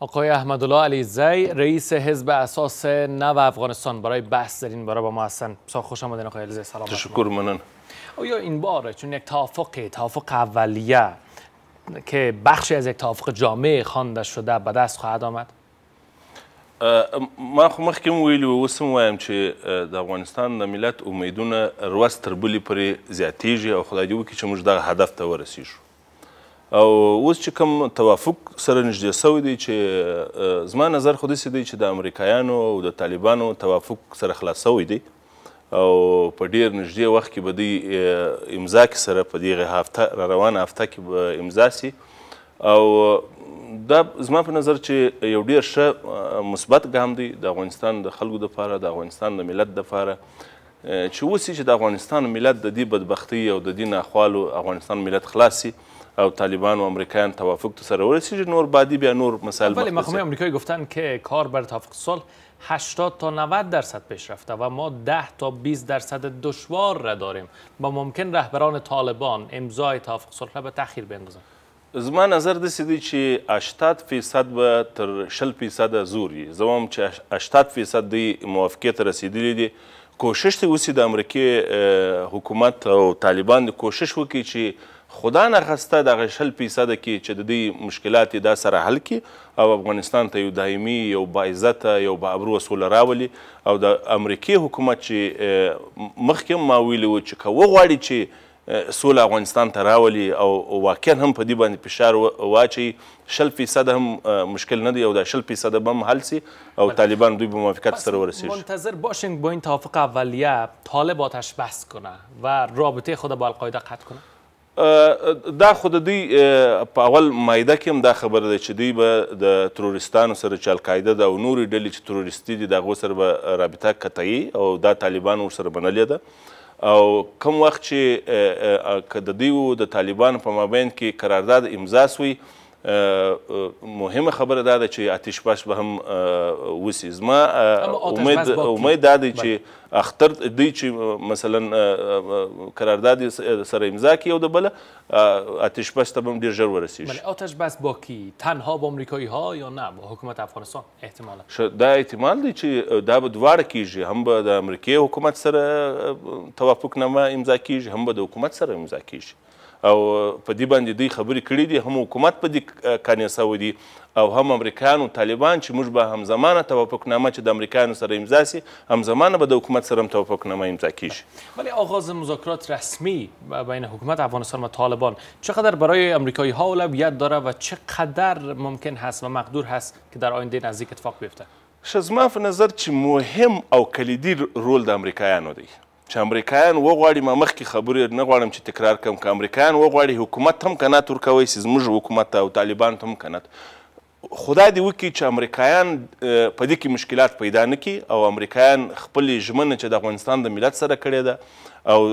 آقای علی زی رئیس حزب اساس نو افغانستان برای بحث در این با ما هستن سا خوش آمدین آقای سلام تشکر منن آیا این باره چون یک توافق توافق اولیه که بخشی از یک توافق جامع خوانده شده به دست خواهد آمد ما خو مخکې ویلي اوس وایم چې د افغانستان د ملت امیدونه روز تر بلې پورې زیاتیږي او خدای دې وکړي چې موږ دغه هدف ته ورسیږو او اوس چې کوم توافق سره نږدې سوی دی چې زما نظر خو داسې دی چې د امریکایانو او د طالبانو توافق سره خلاص سوی دی او په ډیر نږدې وخت کې به دوی امضا کې سره په دغه هفته را روانه هفته کې به امضا سي او دا زما په نظر چې یو ډیر ښه مثبت ګام دی د افغانستان د خلکو دپاره د افغانستان د ملت دپاره چې اوس چې د افغانستان ملت د دې بدبختۍ او د دې ناخوالو افغانستان ملت خلاص سي او طالبان و امریکایان توافق تا سر ورسیږي نور بعدی بیا نور مسائل ولی مخمه امریکایی گفتن که کار بر توافق صلح 80 تا 90 درصد پیش رفته و ما 10 تا 20 درصد دشوار را داریم با ممکن رهبران طالبان امضای توافق صلح را به تاخیر بندازن ما نظر دسی دی چې 80 فیصد به تر 60 فیصد زوري زمان چې 80 فیصد دی موافقیت رسیدلی لیدی کوشش دی اوسې د امریکای حکومت او طالبان کوشش وکړي چې خدا نه خسته دغه شل فیصده کې چې د دې مشکلات دا سره حل کړي او افغانستان ته یو دایمي یو باعزته یو باابرو سوله راولي او د امریکې حکومت چې مخکې ما ویلي و چې که وغواړي چې سوله افغانستان ته راولي او واقعا هم په دې باندې فشار واچوي شل فیصده هم مشکل نه دی او دا شل فیصده به هم حل سي او طالبان دوی به موافقت سره ورسیږي منتظر باشین با این توافق اولیه طالب آتش بس کنه و رابطه خود با القاعده قطع کنه دا خو د دوی په اول مایده کې هم دا خبره ده چې دوی به د ترورستانو سره چې القاعده ده او نورې ډلې چې ترورستي دي د هغو سره به رابطه قطعي او دا طالبان ورسره بنلې ده او کم وخت چې که د دوی د طالبانو په مابین کې قرارداد امضا سوی مهمه خبره دا ده چې آتش بس به هم وسی زما امید امید دا دی چې اختر دی چې مثلا قرارداد سره امضا کی او د بل آتش بس ته هم ډیر ژر ورسیږي بله آتش بس با کی تنها با امریکایی ها یا نه با حکومت افغانستان احتمالا دا احتمال دی چې دا به دواړه کیږي هم به د امریکای حکومت سره توافق نامه امضا کیږي هم به د حکومت سره امضا کیږي او په دې باندې دوی خبرې کړې دي هم حکومت په دې قانع سوی دی او هم امریکایانو طالبان چې موږ به همزمانه توافقنامه چې د امریکایانو سره امضا سي همزمانه به د حکومت سره هم توافقنامه امضا کیږي ولی آغاز مذاکرات رسمی بین حکومت افغانستان و طالبان چقدر برای امریکایی ها اولویت داره و چقدر ممکن هست و مقدور هست که در آینده نزدیک اتفاق بیفته شزما په نظر چې مهم او کلیدي رول د امریکایانو دی چې امریکایان وغواړي ما مخکې خبرې نه غواړم چې تکرار کړم که امریکایان وغواړي حکومت هم قناعت ورکوی سي زموږ حکومت او طالبان هم قناعت خدای دې وکړي چې امریکایان په دې کې مشکلات پیدا نه کړي او امریکایان خپلې ژمنه چې د افغانستان د ملت سره کړې ده او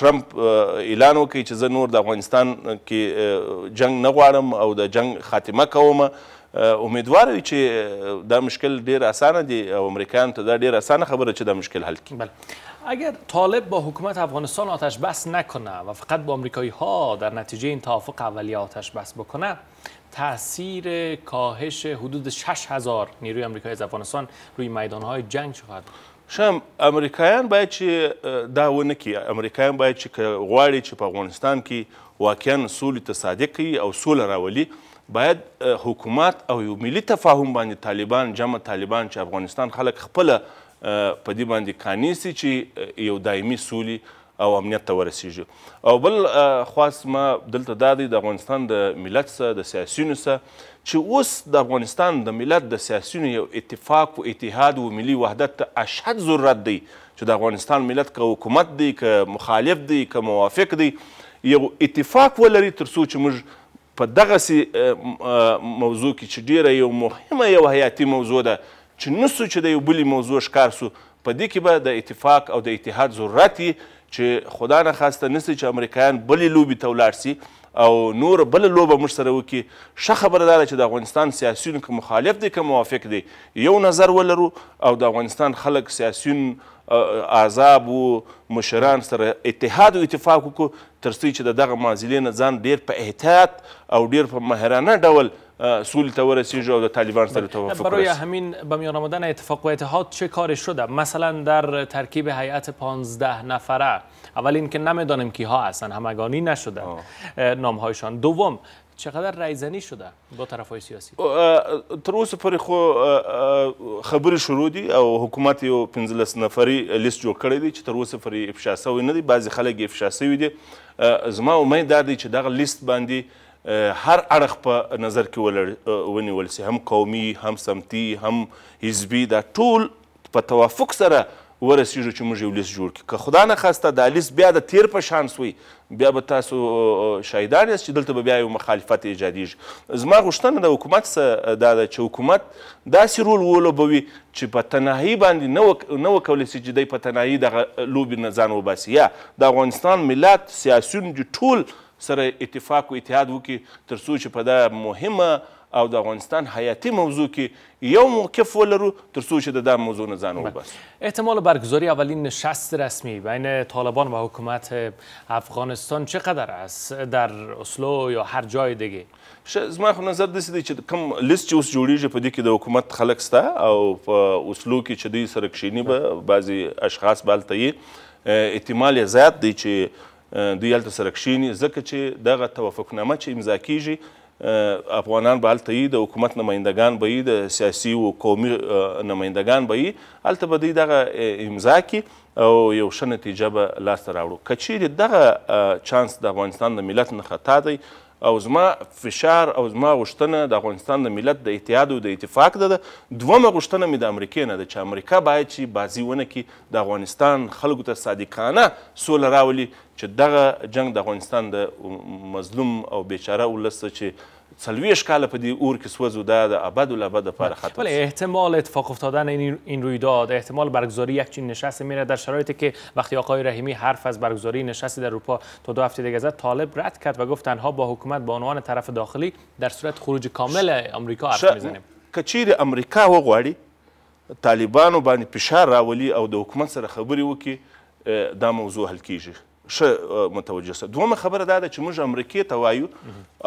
ټرمپ اعلان وکړي چې زه نور د افغانستان کې جنگ نه غواړم او د جنگ خاتمه کوم امیدوار که چې دا مشکل ډیر اسانه دی او امریکایان ته دا ډیر اسانه خبره چې دا مشکل حل کړي بله. اگر طالب با حکومت افغانستان آتش بس نکنه و فقط با امریکایی ها در نتیجه این توافق اولی آتش بس بکنه تاثیر کاهش حدود 6000 نیروی آمریکایی از افغانستان روی میدان جنگ خواهد شم امریکایان باید چې دا ونه کی امریکایان باید چې غواړي چې په افغانستان کې واقعا سولې ته صادق او سوله راولي باید حکومت او یو ملي تفاهم باندې طالبان جمع طالبان چې افغانستان خلک خپله په دې باندې کانیسي چې یو دایمي سولي او امنیت ته ورسیږي او بل خاص ما دلته دا دی د افغانستان د ملت سره د سیاسیونو سره چې اوس د افغانستان د ملت د سیاسیونو یو اتفاق او اتحاد او ملي وحدت ته اشد ضرورت دی چې د افغانستان ملت که حکومت دی که مخالف دی که موافق دی یو اتفاق ولري تر څو چې موږ په دغسې موضوع کې چې ډیره یو مهمه یو حیاتي موضوع ده چې نه سو چې د یو بلې موضوع ښکار سو په دې کې به د اتفاق او د اتحاد ضرورت چې خدا نخواسته نه سي چې امریکایان بلې لوبې ته ولاړ سي او نور بل لوبه موږ سره وکړي ښه خبره دا ده چې د افغانستان سیاسیون که مخالف دی که موافق دی یو نظر ولرو او د افغانستان خلک سیاسیون عذاب و مشران سره اتحاد و اتفاق وکړو تر څو چې د دغه معضلې نه ځان ډیر په احتیاط او ډیر په ماهرانه ډول سول تا و طالبان سر توافق برای همین به میان آمدن و ها چه کاری شده مثلا در ترکیب هیئت پانزده نفره اول اینکه نمیدانیم کی ها هستن همگانی نشده نام هایشان دوم چقدر رایزنی شده با طرف های سیاسی تروس پر خو خبر شروع دی او حکومت یو 15 نفری لیست جو کرده دی چې تروس پر افشا سوی ندی بعضی خلق افشا سوی دی زما امید دا چې لیست بندی؟ هر اړخ په نظر کې ونیول سي هم قومي هم سمتي هم حزبي دا ټول په توافق سره ورسیږو چې موږ یو لیست جوړ کړو که خدا نه خواسته دا لیست بیا د تیر په شان سوی بیا به تاسو شاهدان یاست چې دلته به بیا یو مخالفت ایجادیږي زما غوښتنه د حکومت څه دا ده چې حکومت داسې رول ولوبوي چې په تنهایي باندې نه وکولی سي چې دی په تنهایي دغه لوبې نه ځان وباسي یا د افغانستان ملت سیاسیون ټول سره اتفاق و اتحاد وکړي تر څو چې په دا مهمه او د افغانستان حیاتي موضوع کې یو موقف ولرو تر څو چې د دا موضوع نه ځان وباسو احتمال برگزاری اولین نشست رسمی بین طالبان و حکومت افغانستان چقدر است در اسلو یا هر جای دیگه زما خو نظر داسې دی چې کوم لیست چې اوس جوړیږي په دې کې د حکومت خلک شته او په اسلو کې چې دوی سره کښیني به بعضې اشخاص به هلته یي احتمال یې زیات دی چې دوی هلته سره کښیني ځکه چې دغه توافقنامه چې امضا کیږي افغانان به هلته د حکومت نمایندګان به یي د سیاسي و قومي نمایندګان به یي هلته به دوی دغه امضا کړي او یو ښه نتیجه به لاسته راوړو که چیرې دغه چانس د افغانستان د ملت نه خطا دی او زما فشار او زما غوښتنه د افغانستان د ملت د اتحاد او د اتفاق ده دومه غوښتنه مې د امریکې نه ده چې امریکا باید چې بازی ونه کړي د افغانستان خلکو ته صادقانه سوله راولي چې دغه جنگ د افغانستان د مظلوم او بیچاره ولس چې څلوېښت کاله په دې اور کې سوځو دا د ابد الابد لپاره ختم ولی احتمال اتفاق افتادن این, این رویداد احتمال برگزاری یک چین نشست میره در شرایطی که وقتی آقای رحیمی حرف از برگزاری نشستی در اروپا تا دو هفته دیگه زد طالب رد کرد و گفت تنها با حکومت به عنوان طرف داخلی در صورت خروج کامل آمریکا حرف میزنیم کچیر امریکا وغواړي طالبانو باندې فشار راولي او د حکومت سره خبرې وکړي دا موضوع حل کیږي ښه متوجه سه دومه خبره دا ده چې موږ امریکې ته وایو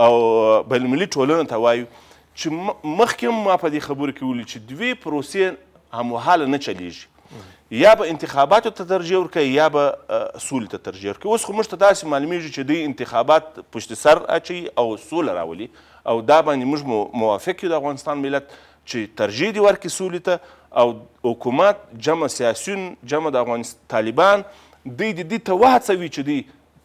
او بینالمللي ټولنه ته وایو چې مخکې هم ما په دې خبرو کې ویلي چې دوې پروسې هموهاله نه چلیږي یا به انتخاباتو ته ترجیح ورکوي یا به سولې ته ترجیح ورکوي اوس خو موږ ته داسې معلومیږي چې دوی انتخابات پشت سر اچوي او سوله راولي او دا باندې موږ موافق یو د افغانستان ملت چې ترجیح دي ورکړي سولې ته او حکومت جمع سیاسیون جمع د افغانستان طالبان دی د دې ته وهڅوي چې دی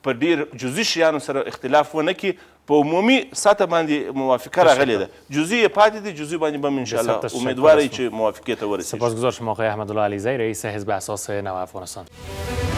په ډیر جزئي شیانو سره اختلاف ونه کړي په عمومي سطح باندې موافقه راغلې ده جزئي یې پاتې دي جزئي باندې به ان شاء الله امیدوار چې موافقې ته ورسیږي سپاسگزار شما آقای احمدالله علیزی رئیس حزب اساس نو افغانستان